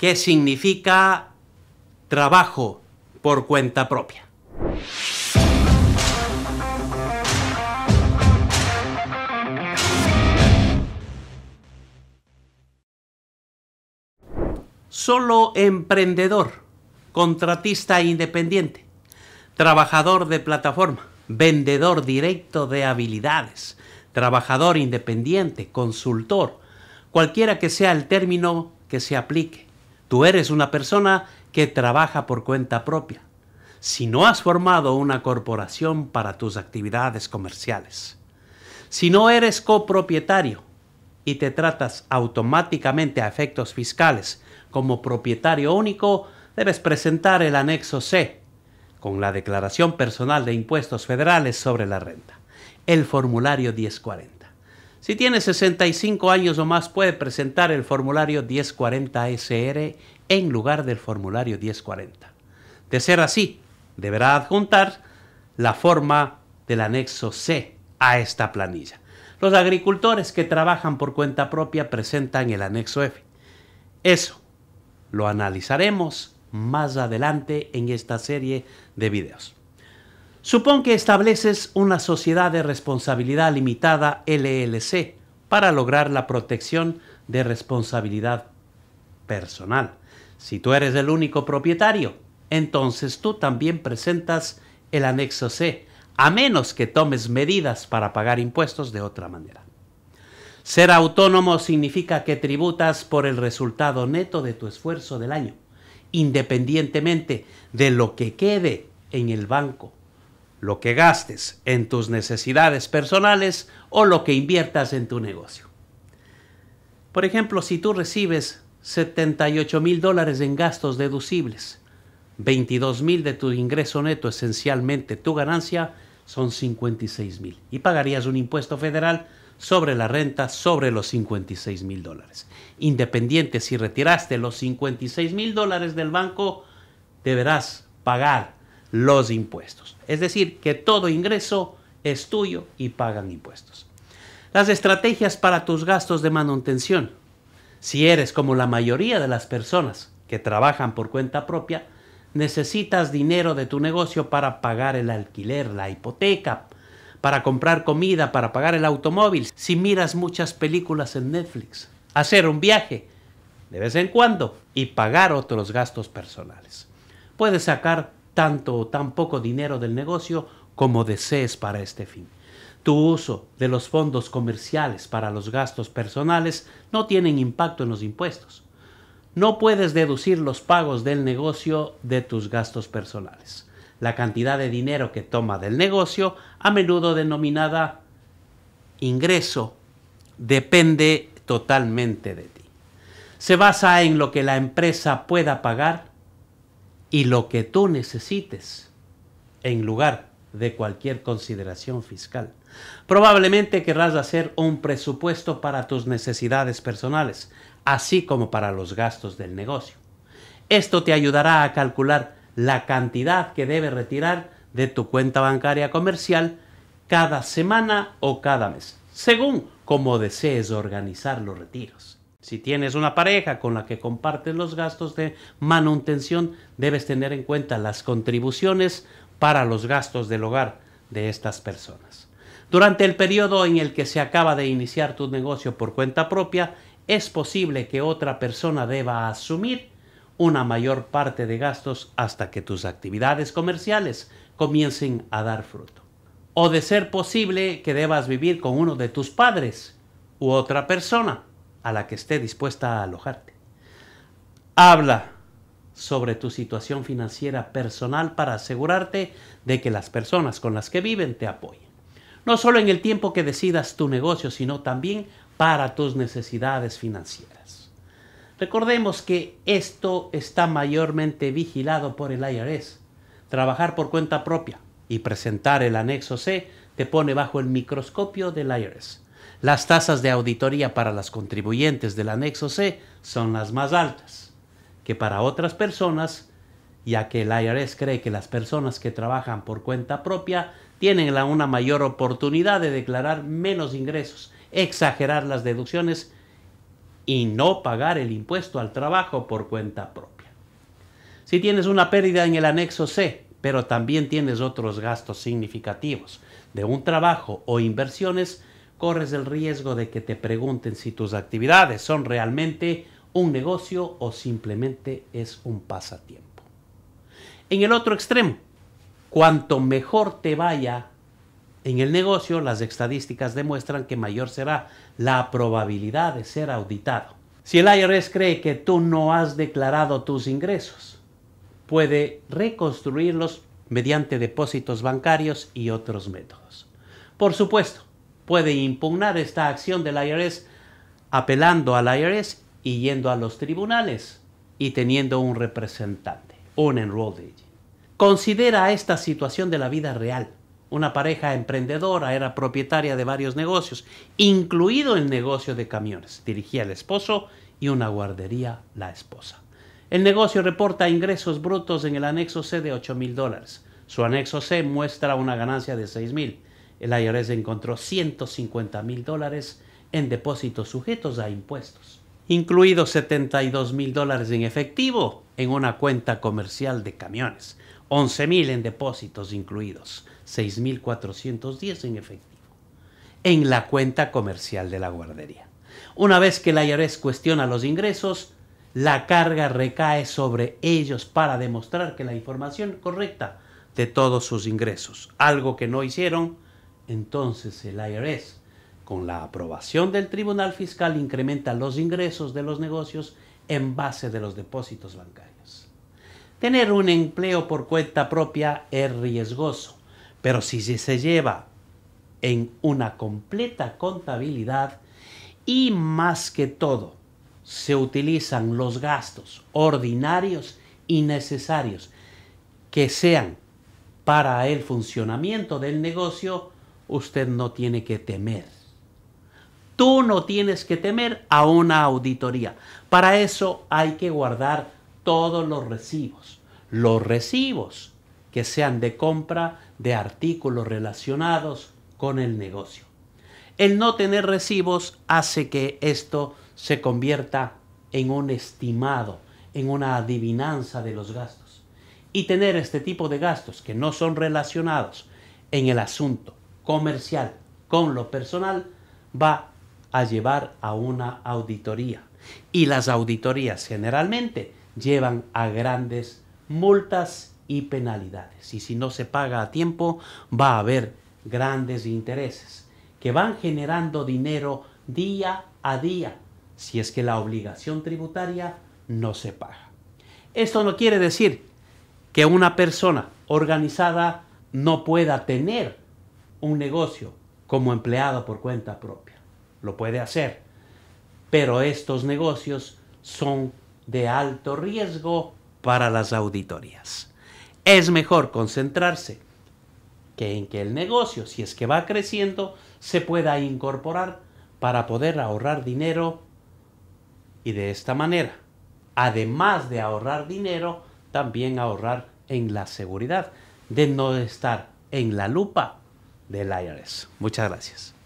¿Qué significa trabajo por cuenta propia. Solo emprendedor, contratista independiente, trabajador de plataforma, vendedor directo de habilidades, trabajador independiente, consultor, cualquiera que sea el término que se aplique. Tú eres una persona que trabaja por cuenta propia, si no has formado una corporación para tus actividades comerciales, si no eres copropietario y te tratas automáticamente a efectos fiscales como propietario único, debes presentar el anexo C con la declaración personal de impuestos federales sobre la renta, el formulario 1040. Si tiene 65 años o más, puede presentar el formulario 1040SR en lugar del formulario 1040. De ser así, deberá adjuntar la forma del anexo C a esta planilla. Los agricultores que trabajan por cuenta propia presentan el anexo F. Eso lo analizaremos más adelante en esta serie de videos. Supón que estableces una sociedad de responsabilidad limitada LLC para lograr la protección de responsabilidad personal. Si tú eres el único propietario, entonces tú también presentas el anexo C, a menos que tomes medidas para pagar impuestos de otra manera. Ser autónomo significa que tributas por el resultado neto de tu esfuerzo del año, independientemente de lo que quede en el banco lo que gastes en tus necesidades personales o lo que inviertas en tu negocio. Por ejemplo, si tú recibes 78 mil dólares en gastos deducibles, 22 mil de tu ingreso neto, esencialmente tu ganancia, son 56 mil. Y pagarías un impuesto federal sobre la renta sobre los 56 mil dólares. Independiente si retiraste los 56 mil dólares del banco, deberás pagar los impuestos. Es decir, que todo ingreso es tuyo y pagan impuestos. Las estrategias para tus gastos de manutención. Si eres como la mayoría de las personas que trabajan por cuenta propia, necesitas dinero de tu negocio para pagar el alquiler, la hipoteca, para comprar comida, para pagar el automóvil, si miras muchas películas en Netflix, hacer un viaje de vez en cuando y pagar otros gastos personales. Puedes sacar tanto o tan poco dinero del negocio como desees para este fin. Tu uso de los fondos comerciales para los gastos personales no tienen impacto en los impuestos. No puedes deducir los pagos del negocio de tus gastos personales. La cantidad de dinero que toma del negocio, a menudo denominada ingreso, depende totalmente de ti. Se basa en lo que la empresa pueda pagar y lo que tú necesites en lugar de cualquier consideración fiscal. Probablemente querrás hacer un presupuesto para tus necesidades personales, así como para los gastos del negocio. Esto te ayudará a calcular la cantidad que debes retirar de tu cuenta bancaria comercial cada semana o cada mes, según como desees organizar los retiros. Si tienes una pareja con la que compartes los gastos de manutención, debes tener en cuenta las contribuciones para los gastos del hogar de estas personas. Durante el periodo en el que se acaba de iniciar tu negocio por cuenta propia, es posible que otra persona deba asumir una mayor parte de gastos hasta que tus actividades comerciales comiencen a dar fruto. O de ser posible que debas vivir con uno de tus padres u otra persona a la que esté dispuesta a alojarte. Habla sobre tu situación financiera personal para asegurarte de que las personas con las que viven te apoyen. No solo en el tiempo que decidas tu negocio, sino también para tus necesidades financieras. Recordemos que esto está mayormente vigilado por el IRS. Trabajar por cuenta propia y presentar el anexo C te pone bajo el microscopio del IRS. Las tasas de auditoría para las contribuyentes del anexo C son las más altas que para otras personas, ya que el IRS cree que las personas que trabajan por cuenta propia tienen la, una mayor oportunidad de declarar menos ingresos, exagerar las deducciones y no pagar el impuesto al trabajo por cuenta propia. Si tienes una pérdida en el anexo C, pero también tienes otros gastos significativos de un trabajo o inversiones, corres el riesgo de que te pregunten si tus actividades son realmente un negocio o simplemente es un pasatiempo. En el otro extremo, cuanto mejor te vaya en el negocio, las estadísticas demuestran que mayor será la probabilidad de ser auditado. Si el IRS cree que tú no has declarado tus ingresos, puede reconstruirlos mediante depósitos bancarios y otros métodos. Por supuesto, puede impugnar esta acción del IRS apelando al IRS y yendo a los tribunales y teniendo un representante, un enrolled Considera esta situación de la vida real. Una pareja emprendedora era propietaria de varios negocios, incluido el negocio de camiones. Dirigía el esposo y una guardería la esposa. El negocio reporta ingresos brutos en el anexo C de 8 mil dólares. Su anexo C muestra una ganancia de 6 mil el IRS encontró 150 mil dólares en depósitos sujetos a impuestos, incluidos 72 mil dólares en efectivo en una cuenta comercial de camiones, 11 mil en depósitos incluidos, 6.410 en efectivo, en la cuenta comercial de la guardería. Una vez que el IRS cuestiona los ingresos, la carga recae sobre ellos para demostrar que la información correcta de todos sus ingresos, algo que no hicieron entonces el IRS, con la aprobación del Tribunal Fiscal, incrementa los ingresos de los negocios en base de los depósitos bancarios. Tener un empleo por cuenta propia es riesgoso, pero si se lleva en una completa contabilidad y más que todo se utilizan los gastos ordinarios y necesarios que sean para el funcionamiento del negocio, usted no tiene que temer. Tú no tienes que temer a una auditoría. Para eso hay que guardar todos los recibos. Los recibos que sean de compra de artículos relacionados con el negocio. El no tener recibos hace que esto se convierta en un estimado, en una adivinanza de los gastos. Y tener este tipo de gastos que no son relacionados en el asunto comercial con lo personal va a llevar a una auditoría. Y las auditorías generalmente llevan a grandes multas y penalidades. Y si no se paga a tiempo, va a haber grandes intereses que van generando dinero día a día si es que la obligación tributaria no se paga. Esto no quiere decir que una persona organizada no pueda tener un negocio como empleado por cuenta propia. Lo puede hacer. Pero estos negocios son de alto riesgo para las auditorías. Es mejor concentrarse que en que el negocio, si es que va creciendo, se pueda incorporar para poder ahorrar dinero y de esta manera, además de ahorrar dinero, también ahorrar en la seguridad, de no estar en la lupa de Muchas gracias.